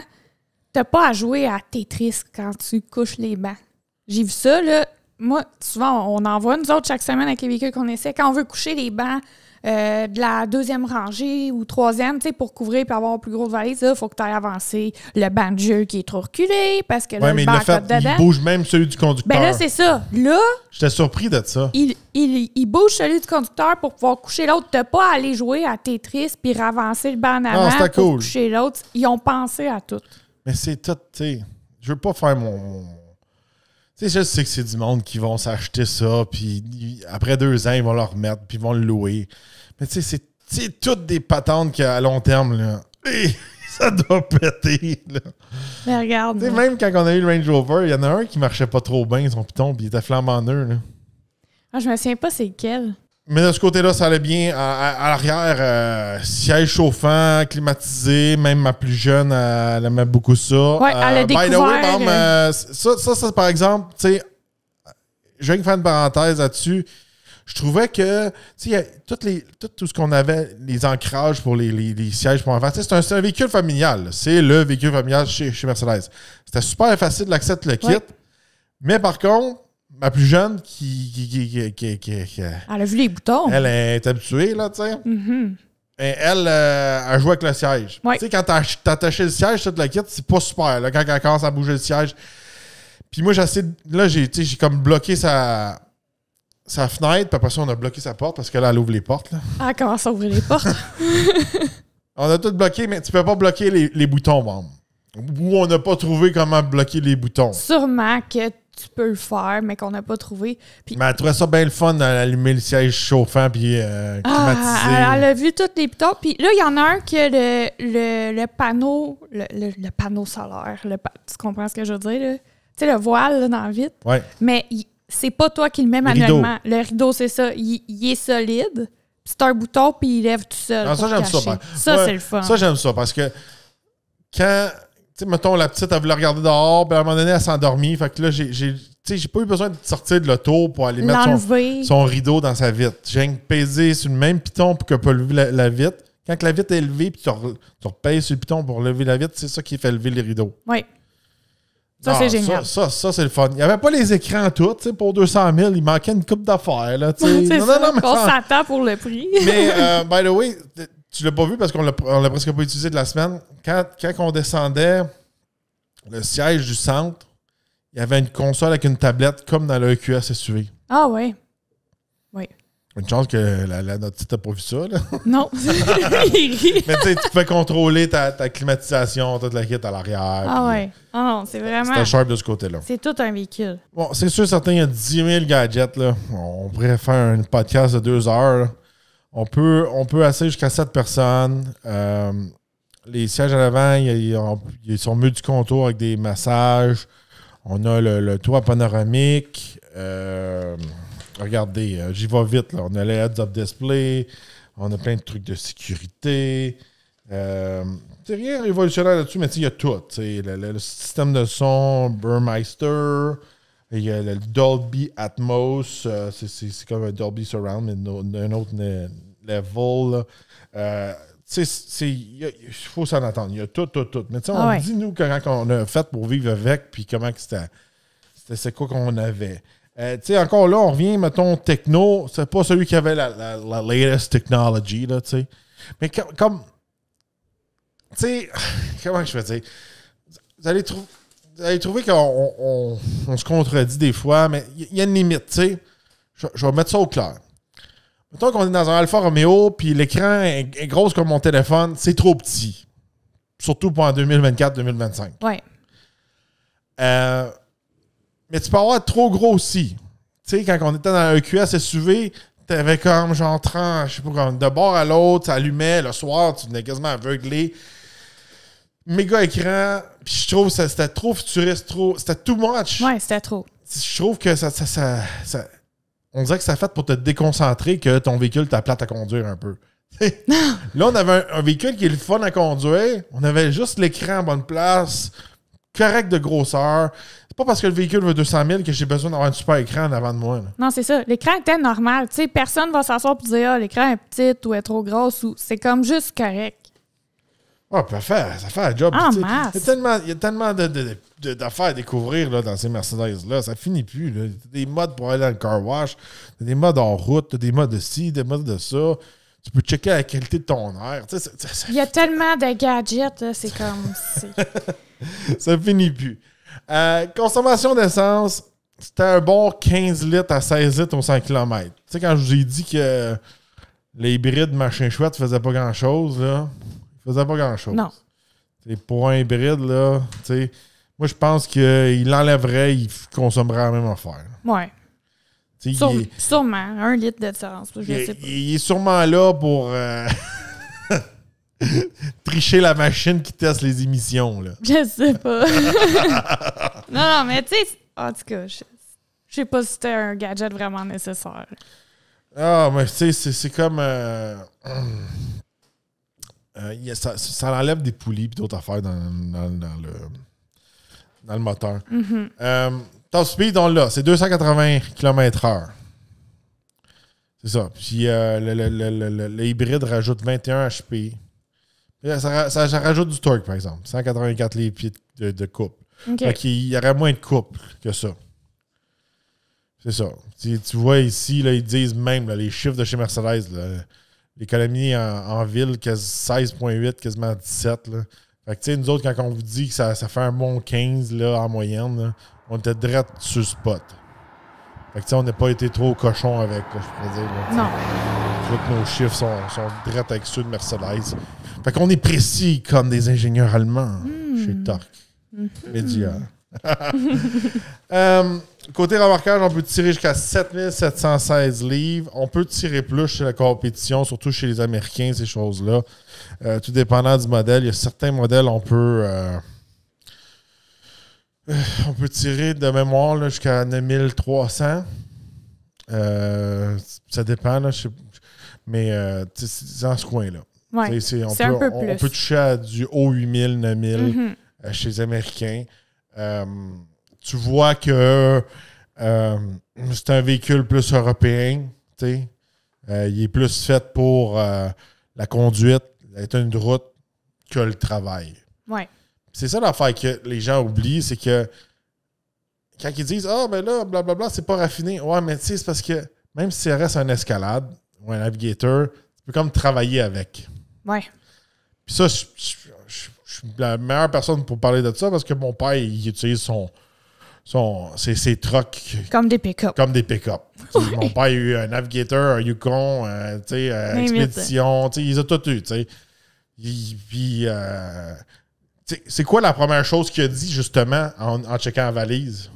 Speaker 1: t'as pas à jouer à Tetris quand tu couches les bancs. J'ai vu ça, là. Moi, souvent, on en voit, nous autres, chaque semaine avec les véhicules qu'on essaie. Quand on veut coucher les bancs, euh, de la deuxième rangée ou troisième, tu sais, pour couvrir et avoir plus grosse valise, il faut que tu ailles avancer le banc de jeu qui est trop reculé parce que là, mais le banc dedans. il
Speaker 2: bouge même celui du conducteur. Ben là, c'est
Speaker 1: ça. Là.
Speaker 2: J'étais surpris d'être ça.
Speaker 1: Il, bouge celui du conducteur pour pouvoir coucher l'autre. T'as pas à aller jouer à Tetris puis ravancer le banc avant pour coucher l'autre. Ils ont pensé à tout.
Speaker 2: Mais c'est tout, tu sais. Je veux pas faire mon tu sais, je sais que c'est du monde qui vont s'acheter ça, puis après deux ans, ils vont le remettre, puis ils vont le louer. Mais tu sais, c'est toutes des patentes qu'à long terme, là. [laughs] ça doit péter, là. Mais regarde. même quand on a eu le Range Rover, il y en a un qui marchait pas trop bien, son piton, puis il était flambant en eux, là.
Speaker 1: Ah, je me souviens pas c'est lequel.
Speaker 2: Mais de ce côté-là, ça allait bien. À, l'arrière, euh, siège chauffant, climatisé. Même ma plus jeune, elle aimait beaucoup ça. Ouais, elle a euh, the euh, ça, ça, par exemple, tu sais, je viens de faire une parenthèse là-dessus. Je trouvais que, tu sais, tout, tout, ce qu'on avait, les ancrages pour les, sièges pour faire. c'est un, véhicule familial. C'est le véhicule familial chez, Mercedes. C'était super facile d'accéder le kit. Mais par contre, ma plus jeune qui, qui, qui, qui, Elle
Speaker 1: a vu les boutons. Elle
Speaker 2: est habituée, là, tu sais. Mm-hmm. elle, a euh, elle joue avec le siège. Tu sais, quand t'as attaché le siège, toute la quitte, c'est pas super. Là, quand elle commence à bouger le siège. Puis moi, j'essaie. Là, j'ai comme bloqué sa, sa fenêtre. Puis après ça, on a bloqué sa porte parce que là, elle ouvre les portes. Là.
Speaker 1: Ah, elle commence à ouvrir les portes.
Speaker 2: [laughs] on a tout bloqué, mais tu peux pas bloquer les, les boutons, maman. Ou on n'a pas trouvé comment bloquer les boutons.
Speaker 1: Sûrement que tu peux le faire, mais qu'on n'a pas trouvé. Puis...
Speaker 2: Mais elle trouvait ça bien le fun d'allumer le siège chauffant puis euh, ah, climatisé. elle, a
Speaker 1: vu toutes les pitons. Puis là, il y en a un qui le, le, panneau, le, panneau solaire. tu comprends ce que je veux dire? Tu sais, le voile dans la vide. Mais c'est pas toi qui le mets manuellement. Le rideau, c'est ça. Il, est solide. C'est un bouton, puis il lève tout seul. ça, j'aime ça. Ben, c'est le fun. Ça, j'aime
Speaker 2: ça parce que quand sais, mettons, la petite, elle voulait regarder dehors, puis à un moment donné, elle s'endormit. Fait que là, j'ai, j'ai pas eu besoin de sortir de l'auto pour aller mettre son, rideau dans sa vitre. J'ai pesé sur le même piton pour que pas lever la, vitre. Quand la vitre est levée, puis tu, re, repèses sur le piton pour lever la vitre, c'est ça qui fait lever les rideaux.
Speaker 1: Oui. Ça, c'est génial.
Speaker 2: Ça, ça, c'est le fun. Il n'y avait pas les écrans tout, pour 200 000, il manquait une coupe d'affaires. Là, [laughs] non, non, non, mais on
Speaker 1: s'attend pour le prix. mais, euh,
Speaker 2: by the way, tu l'as pas vu parce qu'on l'a presque pas utilisé de la semaine. Quand, quand on descendait le siège du centre, il y avait une console avec une tablette comme dans le EQS SUV.
Speaker 1: Ah oui. Oui.
Speaker 2: Une chance que la, notre petite n'a pas vu ça. Là. [laughs] Non. [laughs] Mais tu sais, tu peux contrôler ta, ta climatisation, toute la kit à l'arrière. Ah ouais.
Speaker 1: Euh, ah non, c'est vraiment. C'est sharp de ce côté-là. C'est tout un véhicule. Bon, c'est
Speaker 2: sûr, certains, il y a 10 000 gadgets. Là. On pourrait faire un podcast de deux heures. On peut, on peut jusqu'à 7 personnes. Euh, les sièges à l'avant, ils sont mieux du contour avec des massages. On a le, toit panoramique. Euh, regardez, euh, j'y vais vite. On a les heads-up display. On a plein de trucs de sécurité. c'est rien révolutionnaire là-dessus, mais il y a tout. le, système de son, Burmeister. Il y a le Dolby Atmos, euh, c'est comme un Dolby Surround, mais d'un autre level. Euh, il faut s'en attendre. Il y a tout, tout, tout. Mais tu sais, ah on dit, nous, comment on a fait pour vivre avec, puis comment c'était. C'est quoi qu'on avait. Euh, tu sais, encore là, on revient, mettons, techno. C'est pas celui qui avait la, la latest technology, là, tu sais. Mais comme. tu sais, [sighs] comment je vais dire? Vous allez trouver j'ai trouvé qu'on se contredit des fois, mais il y a une limite, tu sais. Je, vais mettre ça au clair. Mettons qu'on est dans un Alfa Romeo, puis l'écran est, gros comme mon téléphone, c'est trop petit. Surtout pour en 2024-2025. Oui. Euh, mais tu peux avoir trop gros aussi. Tu sais, quand on était dans un EQS SUV, t'avais comme genre 30, je sais pas, comme de bord à l'autre, ça allumait, le soir, tu venais quasiment aveuglé. Méga écran, je trouve que c'était trop futuriste, trop. C'était too much. Ouais, c'était trop. Je trouve que ça, ça, ça, On dirait que ça fait pour te déconcentrer que ton véhicule t'a plate à conduire un peu. Non! [laughs] Là, on avait un, véhicule qui est le fun à conduire. On avait juste l'écran en bonne place, correct de grosseur. C'est pas parce que le véhicule veut 200 000 que j'ai besoin d'avoir un super écran en avant de moi.
Speaker 1: Non, c'est ça. L'écran était normal. sais personne va s'asseoir pour dire ah, l'écran est petit ou est trop grosse. ou C'est comme juste correct.
Speaker 2: Ah, ça fait un job. il y a tellement, d'affaires à découvrir dans ces Mercedes-là, ça finit plus. Là. des modes pour aller dans le car wash, des modes en route, des modes de ci, des modes de ça. Tu peux checker la qualité de ton air.
Speaker 1: Il y a tellement de gadgets, c'est comme. C'est...
Speaker 2: [laughs] ça finit plus. Euh, consommation d'essence, c'était un bon 15 litres à 16 litres au 100 km. Tu sais, quand je vous ai dit que les hybrides machin chouette faisaient pas grand-chose, là faisait pas grand-chose. Non. pour un hybride, là, tu sais, moi, je pense qu'il l'enlèverait, il consommerait la même affaire. Ouais. est,
Speaker 1: sûrement, un litre de Je sais
Speaker 2: pas. il est sûrement là pour euh, [laughs] tricher la machine qui teste les émissions. Là.
Speaker 1: Je sais pas. [laughs] non, non, mais tu sais, en tout cas, je sais pas si c'était un gadget vraiment nécessaire.
Speaker 2: Ah, mais tu sais, c'est comme. Euh, [clears throat] Euh, ça, enlève des poulies et d'autres affaires dans, dans, le, dans le moteur. Mm-hmm. Euh, speed, on l'a. C'est 280 km/h. C'est ça. Puis euh, le, hybride rajoute 21 HP. Ça, rajoute du torque, par exemple. 184 les pieds de, couple. il y aurait moins de couple que ça. C'est ça. Tu, vois ici, là, ils disent même les chiffres de chez Mercedes l'économie en, en, ville, 16,8, quasiment 17. Fait que, tu sais, nous autres, quand on vous dit que ça, fait un bon 15 là, en moyenne, on était direct sur spot. Fait que, tu sais, on n'a pas été trop cochon avec, je pourrais dire. non. nos chiffres sont, sont avec ceux de Mercedes. Fait qu'on est précis comme des ingénieurs allemands hmm. chez Torque. Hmm. Média. Euh, côté remorquage, on peut tirer jusqu'à 7716 livres. On peut tirer plus chez la compétition, surtout chez les Américains, ces choses-là. Euh, tout dépendant du modèle. Il y a certains modèles, on peut. Euh, on peut tirer de mémoire jusqu'à 9300. ça dépend, mais c'est dans ce coin-là. on, peut, toucher à du haut 8000, 9000 mm-hmm. chez les Américains. Euh, tu vois que euh, c'est un véhicule plus européen, tu sais. Euh, il est plus fait pour la conduite, être une route que le travail. Ouais. C'est ça l'affaire que les gens oublient, c'est que quand ils disent Ah, oh, ben là, blablabla, c'est pas raffiné. Ouais, mais tu sais, c'est parce que même si ça reste un escalade ou un navigateur, tu peux comme travailler avec. Ouais. Puis ça, je, suis la meilleure personne pour parler de ça parce que mon père, il utilise son, son, ses, trucks. Comme des pick-up. Comme des pick-up. [laughs] Mon père a eu un Navigator, un Yukon, euh, euh Expédition, ils ont tout eu. c'est quoi la première chose qu'il a dit justement en, en checkant la valise?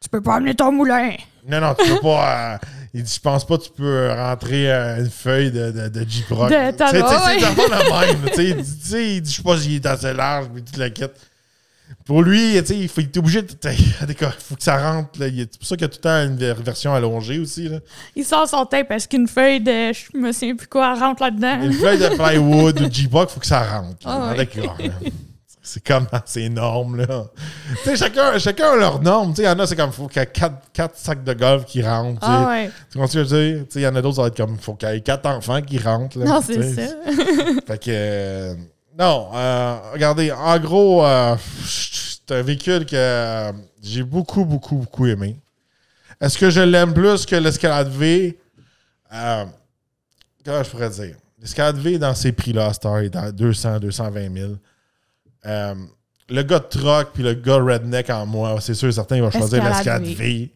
Speaker 1: Tu peux pas amener ton moulin.
Speaker 2: Non, non, tu peux pas. Euh, il dit Je pense pas que tu peux rentrer euh, une feuille de, de, de Jeep c'est pas la même. il dit, Je sais pas s'il est assez large, mais tu la Pour lui, il, faut, il est obligé de. Il faut que ça rentre. C'est pour ça qu'il y a tout le temps une version allongée aussi. Là.
Speaker 1: Il sort son tape parce qu'une feuille de. Je me sais plus quoi, elle rentre là-dedans. Une feuille de plywood
Speaker 2: ou J-Brock, il faut que ça rentre. Oh, c'est comme, [laughs] ces normes là. tu sais, chacun, chacun a leur norme. Tu sais, il y en a, c'est comme, faut qu'il y ait quatre, quatre, sacs de golf qui rentrent. ah, ouais. ce que je veux dire? Tu sais, il y en a d'autres, ça va être comme, faut qu'il y ait quatre enfants qui rentrent. Là, non, c'est ça. [laughs] fait que, euh, non, euh, regardez, en gros, euh, c'est un véhicule que j'ai beaucoup, beaucoup, beaucoup aimé. Est-ce que je l'aime plus que l'escalade V? comment je pourrais dire? L'escalade V dans ces prix-là, Star, est à 200, 220 000. Euh, le gars de truck puis le gars redneck en moi, c'est sûr certains vont vont choisir l'escalade V.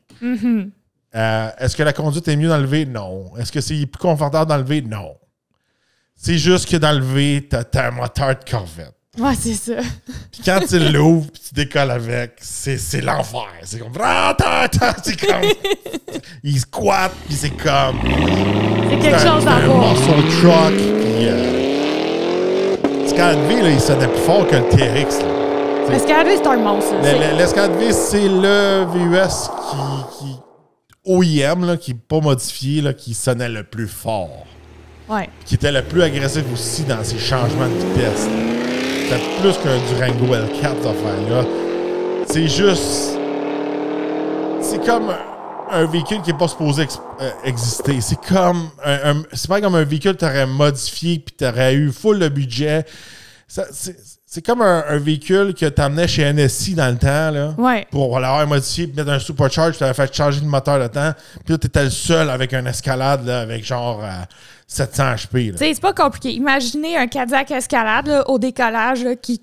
Speaker 2: Euh, est-ce que la conduite est mieux dans le V? Non. Est-ce que c'est plus confortable dans le V? Non. C'est juste que dans le V, t'as un moteur de Corvette. Ouais, c'est ça. Puis quand tu l'ouvres puis tu décolles avec, c'est l'enfer.
Speaker 1: C'est comme. Ah, c'est
Speaker 2: il squatte puis c'est comme. C'est quelque chose d'abord. truck euh, V, il sonnait plus fort que le TRX.
Speaker 1: V, c'est un monstre. V
Speaker 2: c'est le VUS qui, qui OIM, là, qui n'est pas modifié, là, qui sonnait le plus fort. Ouais. Qui était le plus agressif aussi dans ses changements de vitesse. C'était plus qu'un Durango L4, d'affaires. là C'est juste. C'est comme un véhicule qui n'est pas supposé euh, exister. C'est comme c'est pas comme un véhicule que tu aurais modifié puis tu aurais eu full le budget. C'est comme un, véhicule que tu amenais chez NSI dans le temps là, pour l'avoir modifié, et mettre un supercharge, tu avais fait changer le moteur de temps, puis là, tu étais le seul avec un escalade avec genre 700 euh,
Speaker 1: HP. C'est pas compliqué. Imaginez un Cadillac Escalade au décollage qui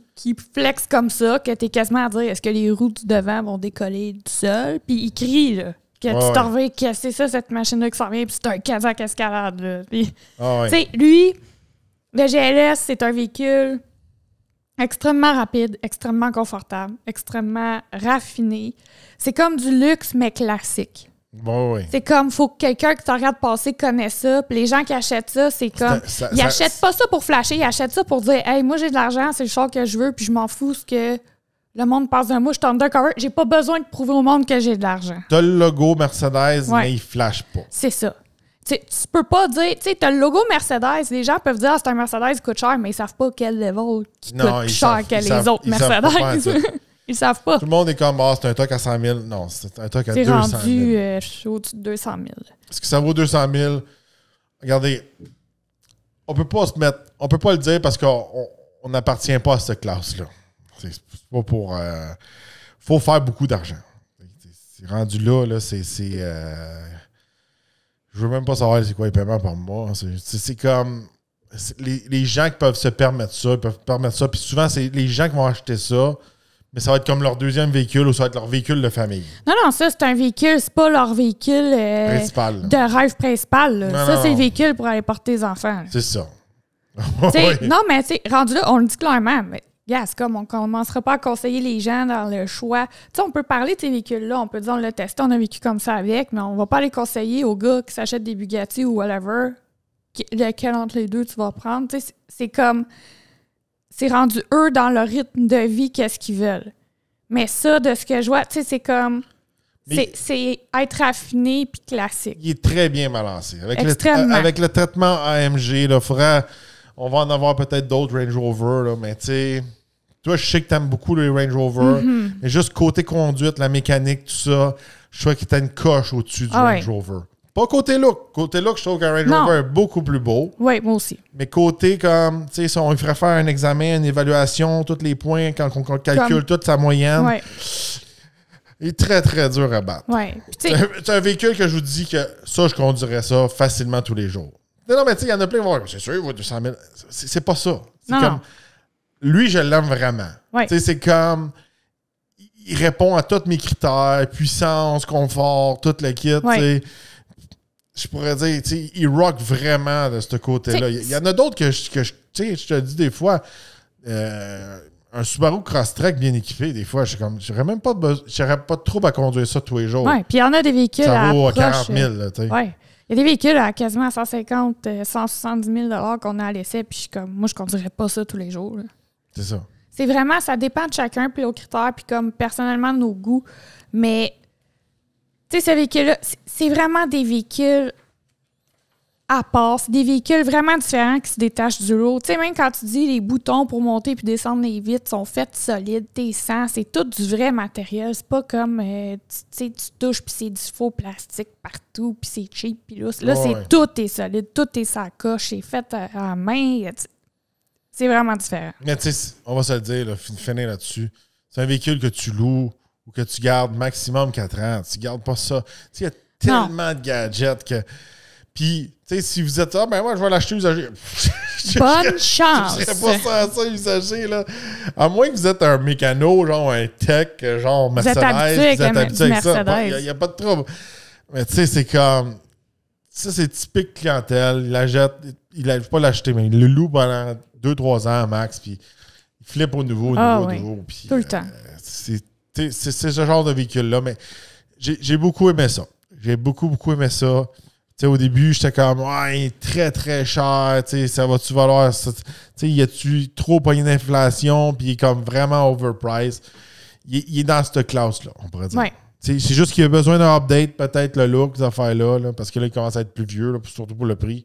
Speaker 1: flexe comme ça que t'es quasiment à dire est-ce que les roues du devant vont décoller du sol? Puis il crie, là que tu t'en que c'est ça, cette machine-là qui s'en vient, puis c'est un Kazakh escalade. Là. Puis, ah lui, le GLS, c'est un véhicule extrêmement rapide, extrêmement confortable, extrêmement raffiné. C'est comme du luxe, mais classique. C'est comme, faut que quelqu'un qui te regarde passer connaisse ça. Puis les gens qui achètent ça, c'est comme. ils achètent pas ça pour flasher, ils achètent ça pour dire Hey, moi, j'ai de l'argent, c'est le char que je veux, puis je m'en fous ce que le monde passe d'un mot, je suis undercover. J'ai pas besoin de prouver au monde que j'ai de l'argent.
Speaker 2: T'as le logo Mercedes, mais il flash pas.
Speaker 1: C'est ça. Tu tu peux pas dire, tu sais, t'as le logo Mercedes. Les gens peuvent dire, ah, c'est un Mercedes qui coûte cher, mais ils savent pas quel level qui coûte plus cher que les autres Mercedes. Ils
Speaker 2: [laughs] ils savent pas. Tout le monde est comme, ah, c'est un toc à 100 000. Non, c'est un toc à 200 rendu, 000.
Speaker 1: rendu au-dessus de 200 000.
Speaker 2: Est-ce que ça vaut 200 000? Regardez, on peut pas se mettre, on peut pas le dire parce qu'on n'appartient pas à cette classe-là. C'est pas pour. Euh, faut faire beaucoup d'argent. C'est rendu là, là c'est. Euh, je veux même pas savoir c'est quoi les paiements par mois. C'est comme. Les, gens qui peuvent se permettre ça, peuvent permettre ça. Puis souvent, c'est les gens qui vont acheter ça, mais ça va être comme leur deuxième véhicule ou ça va être leur véhicule de famille.
Speaker 1: Non, non, ça, c'est un véhicule, c'est pas leur véhicule euh, de rêve principal. ça, c'est le véhicule pour aller porter les enfants.
Speaker 2: C'est ça. [laughs] Non,
Speaker 1: mais c'est rendu là, on le dit clairement, mais c'est comme on ne commencera pas à conseiller les gens dans le choix. Tu sais, on peut parler de ces véhicules-là, on peut dire on l'a testé, on a vécu comme ça avec, mais on va pas les conseiller aux gars qui s'achètent des Bugatti ou whatever, lequel entre les deux tu vas prendre. Tu c'est comme. C'est rendu eux dans leur rythme de vie qu'est-ce qu'ils veulent. Mais ça, de ce que je vois, tu sais, c'est comme. C'est être affiné puis classique. Il est très bien balancé. Avec, le, avec
Speaker 2: le traitement AMG, il faudra on va en avoir peut-être d'autres Range Rover, là, mais tu sais. Toi, je sais que tu aimes beaucoup les Range Rover, mhm. mais juste côté conduite, la mécanique, tout ça, je crois qu'il t'a une coche au-dessus du ah Range Rover. Pas côté look. Côté look, je trouve qu'un Range Rover est beaucoup plus beau. Oui, moi aussi. Mais côté comme, tu sais, si on ferait faire un examen, une évaluation, tous les points, quand on calcule toute sa moyenne, Il est très, très dur à battre. Ouais. C'est un véhicule que je vous dis que ça, je conduirais ça facilement tous les jours. Non, mais tu sais, il y en a plein qui vont c'est sûr, il vaut 200 000. C'est pas ça. comme. Non. Lui, je l'aime vraiment. Oui. Tu sais, c'est comme. Il répond à tous mes critères, puissance, confort, tout le kit. Je pourrais dire, tu sais, il rock vraiment de ce côté-là. Il y, en a d'autres que, je, tu sais je te dis des fois. Euh, un Subaru Crosstrek bien équipé, des fois, je comme, j'aurais même pas de, pas trop trouble à conduire ça tous les jours. Oui,
Speaker 1: puis il y en a des véhicules. Ça vaut à 40 000. Oui, il y a des véhicules à quasiment 150, 170 000 qu'on a à l'essai, puis comme, moi, je conduirais pas ça tous les jours. C'est ça. C'est vraiment, ça dépend de chacun, puis aux critères, puis comme personnellement nos goûts. Mais, tu sais, ce véhicule-là, c'est vraiment des véhicules à part. C'est des véhicules vraiment différents qui se détachent du lot. Tu sais, même quand tu dis les boutons pour monter puis descendre les vitres sont faits solides, tes sens, c'est tout du vrai matériel. C'est pas comme, euh, tu tu, tu touches puis c'est du faux plastique partout puis c'est cheap puis là. c'est tout est solide, tout est sacoche, c'est fait à, euh, main. C'est vraiment différent. Mais
Speaker 2: tu sais, on va se le dire, là, finir là-dessus. C'est un véhicule que tu loues ou que tu gardes maximum 4 ans. Tu gardes pas ça. Tu sais, il y a tellement de gadgets que. Puis, sais, si vous êtes ça, ah, ben moi je vais l'acheter usagé. [laughs] Bonne chance. Je serais pas ça usagé là. À moins que vous êtes un mécano, genre un tech, genre Mercedes, vous êtes habitué, vous êtes habitué ça. Il n'y a, pas de trouble. Mais tu sais, c'est comme ça, c'est typique clientèle. Il la jette, il n'arrive pas l'acheter, mais il le loue pendant 2-3 ans max, puis il flippe au nouveau, au ah nouveau, nouveau. Puis, Tout le temps.
Speaker 1: Euh,
Speaker 2: c'est ce genre de véhicule là, mais j'ai beaucoup aimé ça. J'ai beaucoup beaucoup aimé ça au début, j'étais comme, ouais très, très cher, ça va-tu valoir, ça? y a-tu trop pogné d'inflation, puis il est comme vraiment overpriced. Il, est dans cette classe-là, on pourrait dire. C'est juste qu'il a besoin d'un update, peut-être le look, des affaires-là, parce que là, il commence à être plus vieux, surtout pour le prix.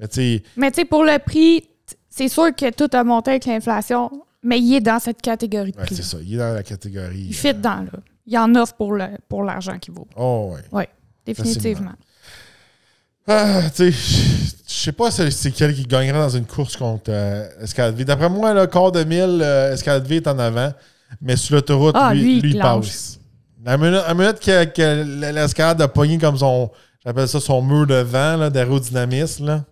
Speaker 2: Mais tu
Speaker 1: sais, pour le prix, c'est sûr que tout a monté avec l'inflation, mais il est dans cette catégorie de prix. c'est ça, il est dans la
Speaker 2: catégorie. Il fit
Speaker 1: dedans euh, dans, là. Il en offre pour l'argent pour qu'il vaut. Oh, oui. définitivement.
Speaker 2: Ah, tu sais, je sais pas c'est quel qui gagnerait dans une course contre euh, Escalade V. D'après moi, le corps de mille, euh, Escalade V est en avant, mais sur l'autoroute, ah, lui, il passe. À minute, minute que, que l'escalade a pogné comme son, j'appelle ça son mur de vent d'aérodynamisme,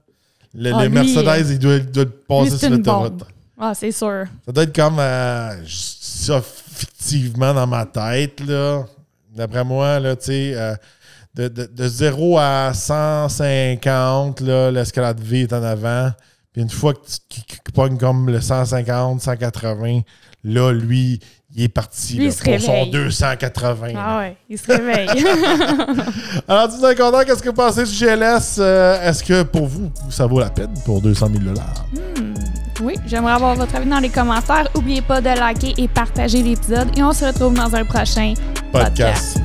Speaker 2: le, ah, le Mercedes, il doit, doit passer sur l'autoroute.
Speaker 1: Ah, c'est sûr.
Speaker 2: Ça doit être comme euh, ça fictivement dans ma tête. D'après moi, là, tu sais de, 0 à 150, l'escalade V est en avant. Puis une fois qu'il tu comme le 150, 180, là, lui, il est parti il pour réveille. son 280. Ah ouais, il se réveille. [laughs] Alors, tu es content, qu'est-ce que vous pensez du GLS? Euh, est-ce que pour vous, ça vaut la peine pour 200 000 hmm,
Speaker 1: Oui, j'aimerais avoir votre avis dans les commentaires. N'oubliez pas de liker et partager l'épisode. Et on se retrouve dans un prochain
Speaker 2: podcast.